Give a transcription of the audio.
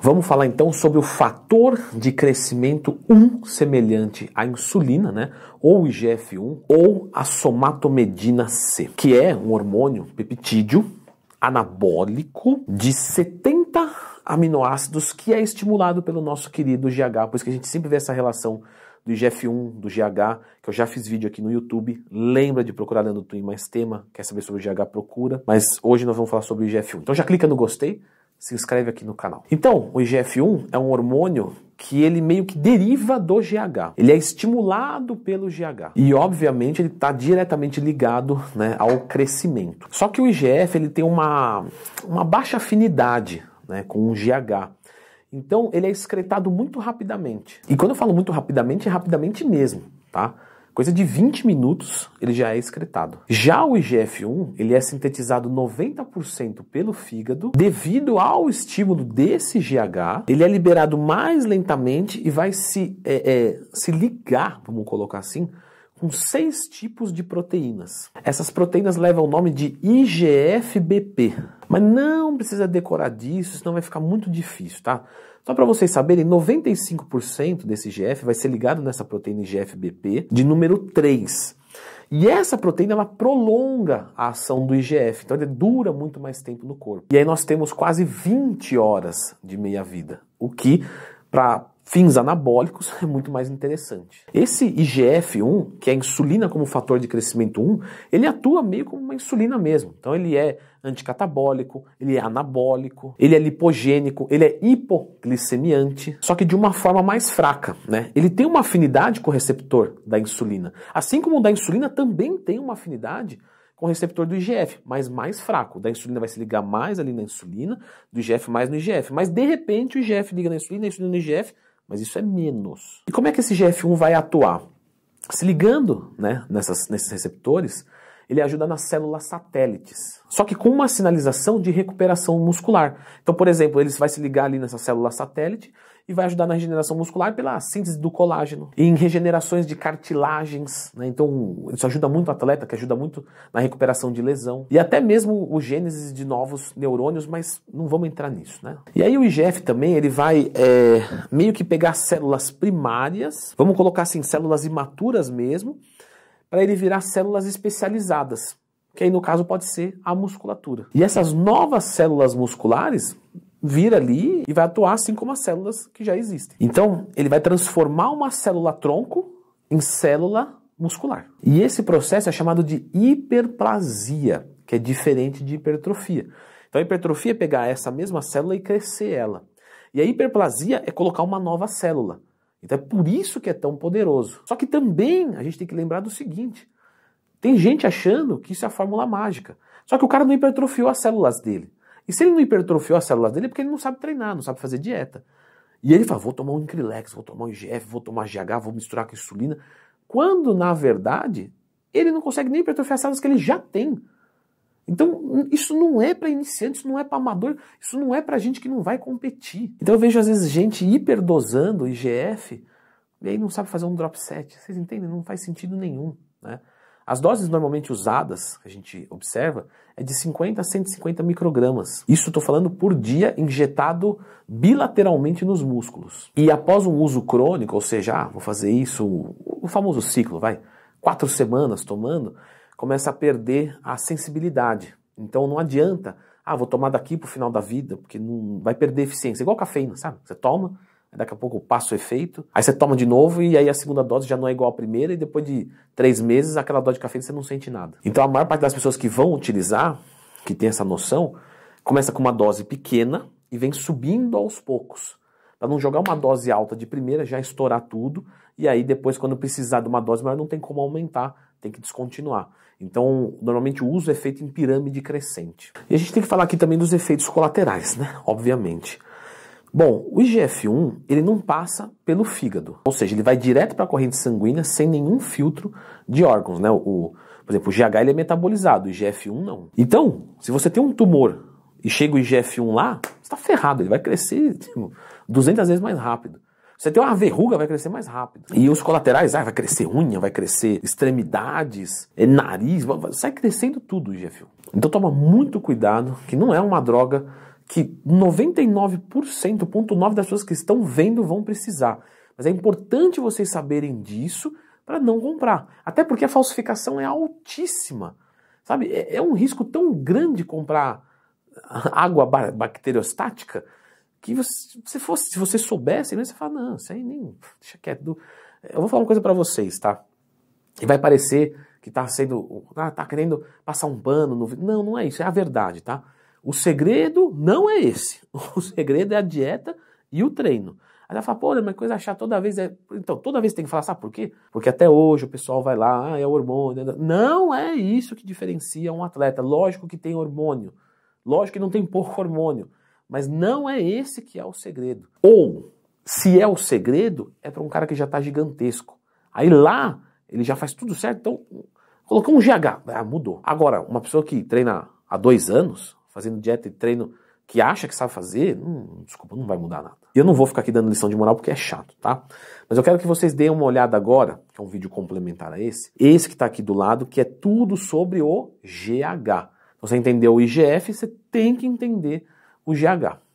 Vamos falar então sobre o fator de crescimento 1 semelhante à insulina, né? Ou IGF-1 ou a somatomedina C, que é um hormônio peptídeo anabólico de 70 aminoácidos que é estimulado pelo nosso querido GH, por isso que a gente sempre vê essa relação do IGF-1, do GH, que eu já fiz vídeo aqui no YouTube. Lembra de procurar Leandro Twin mais tema, quer saber sobre o GH, procura. Mas hoje nós vamos falar sobre o IGF-1. Então já clica no gostei, se inscreve aqui no canal. Então, o IGF-1 é um hormônio que ele meio que deriva do GH. Ele é estimulado pelo GH. E obviamente ele está diretamente ligado né, ao crescimento. Só que o IGF ele tem uma, uma baixa afinidade né, com o GH. Então ele é excretado muito rapidamente. E quando eu falo muito rapidamente, é rapidamente mesmo, tá? Coisa de 20 minutos, ele já é excretado. Já o IGF-1, ele é sintetizado 90% pelo fígado. Devido ao estímulo desse GH, ele é liberado mais lentamente e vai se, é, é, se ligar, vamos colocar assim, com seis tipos de proteínas. Essas proteínas levam o nome de IGF-BP. Mas não precisa decorar disso, senão vai ficar muito difícil, tá? Só para vocês saberem, 95% desse IGF vai ser ligado nessa proteína IGF-BP de número 3. E essa proteína ela prolonga a ação do IGF, então ele dura muito mais tempo no corpo. E aí nós temos quase 20 horas de meia-vida, o que para fins anabólicos é muito mais interessante. Esse IGF-1, que é a insulina como fator de crescimento 1, ele atua meio como uma insulina mesmo. Então ele é anticatabólico, ele é anabólico, ele é lipogênico, ele é hipoglicemiante, só que de uma forma mais fraca, né? Ele tem uma afinidade com o receptor da insulina, assim como o da insulina também tem uma afinidade com o receptor do IGF, mas mais fraco. Da insulina vai se ligar mais ali na insulina, do IGF mais no IGF. Mas de repente o IGF liga na insulina, a insulina no IGF, mas isso é menos. E como é que esse GF1 vai atuar? Se ligando né, nessas, nesses receptores, ele ajuda nas células satélites. Só que com uma sinalização de recuperação muscular. Então, por exemplo, ele vai se ligar ali nessa célula satélite e vai ajudar na regeneração muscular pela síntese do colágeno. E em regenerações de cartilagens, né? então isso ajuda muito o atleta, que ajuda muito na recuperação de lesão. E até mesmo o gênese de novos neurônios, mas não vamos entrar nisso. Né? E aí o IGF também ele vai é, meio que pegar células primárias, vamos colocar assim, células imaturas mesmo, para ele virar células especializadas que aí no caso pode ser a musculatura. E essas novas células musculares, vir ali e vai atuar assim como as células que já existem. Então, ele vai transformar uma célula tronco em célula muscular. E esse processo é chamado de hiperplasia, que é diferente de hipertrofia. Então, a hipertrofia é pegar essa mesma célula e crescer ela. E a hiperplasia é colocar uma nova célula. Então, é por isso que é tão poderoso. Só que também a gente tem que lembrar do seguinte: tem gente achando que isso é a fórmula mágica. Só que o cara não hipertrofiou as células dele. E se ele não hipertrofiou as células dele é porque ele não sabe treinar, não sabe fazer dieta. E ele fala, vou tomar um Incrilex, vou tomar um IGF, vou tomar GH, vou misturar com insulina. Quando, na verdade, ele não consegue nem hipertrofiar as células que ele já tem. Então, isso não é para iniciante, isso não é para amador, isso não é para gente que não vai competir. Então, eu vejo às vezes gente hiperdosando IGF e aí não sabe fazer um drop set. Vocês entendem? Não faz sentido nenhum, né? As doses normalmente usadas, que a gente observa, é de 50 a 150 microgramas. Isso estou falando por dia, injetado bilateralmente nos músculos. E após um uso crônico, ou seja, ah, vou fazer isso, o famoso ciclo, vai, quatro semanas tomando, começa a perder a sensibilidade. Então não adianta, ah, vou tomar daqui para o final da vida, porque não vai perder eficiência. Igual cafeína, sabe? Você toma, daqui a pouco passa o efeito, aí você toma de novo e aí a segunda dose já não é igual à primeira e depois de três meses aquela dose de cafeína você não sente nada. Então a maior parte das pessoas que vão utilizar, que tem essa noção, começa com uma dose pequena e vem subindo aos poucos. Para não jogar uma dose alta de primeira, já estourar tudo, e aí depois, quando precisar de uma dose maior, não tem como aumentar, tem que descontinuar. Então, normalmente o uso é feito em pirâmide crescente. E a gente tem que falar aqui também dos efeitos colaterais, né? Obviamente. Bom, o IGF-1 ele não passa pelo fígado, ou seja, ele vai direto para a corrente sanguínea sem nenhum filtro de órgãos, né? O, por exemplo, o GH ele é metabolizado, o IGF-1 não. Então, se você tem um tumor e chega o IGF-1 lá, está ferrado, ele vai crescer tipo, 200 vezes mais rápido. Você tem uma verruga, vai crescer mais rápido. E os colaterais, ah, vai crescer unha, vai crescer extremidades, é, nariz, vai, sai crescendo tudo o IGF-1. Então toma muito cuidado, que não é uma droga que 99,9% das pessoas que estão vendo vão precisar. Mas é importante vocês saberem disso para não comprar. Até porque a falsificação é altíssima. Sabe? É, é um risco tão grande comprar água bacteriostática que você, se, fosse, se você soubesse, né, você fala, não, isso aí nem. Deixa quieto. Eu vou falar uma coisa para vocês, tá? E vai parecer que tá sendo. Ah, tá querendo passar um pano no. Não, não é isso, é a verdade, tá? O segredo não é esse. O segredo é a dieta e o treino. Aí ela fala, pô, mas coisa achar toda vez. É... Então, toda vez tem que falar, sabe por quê? Porque até hoje o pessoal vai lá, ah, é hormônio. Né? Não é isso que diferencia um atleta. Lógico que tem hormônio. Lógico que não tem pouco hormônio. Mas não é esse que é o segredo. Ou, se é o segredo, é para um cara que já está gigantesco. Aí lá, ele já faz tudo certo, então colocou um GH. Ah, mudou. Agora, uma pessoa que treina há dois anos, fazendo dieta e treino que acha que sabe fazer, hum, desculpa, não vai mudar nada. E eu não vou ficar aqui dando lição de moral porque é chato, tá? Mas eu quero que vocês deem uma olhada agora, que é um vídeo complementar a esse, esse que está aqui do lado, que é tudo sobre o GH. Então, você entendeu o IGF, você tem que entender o GH.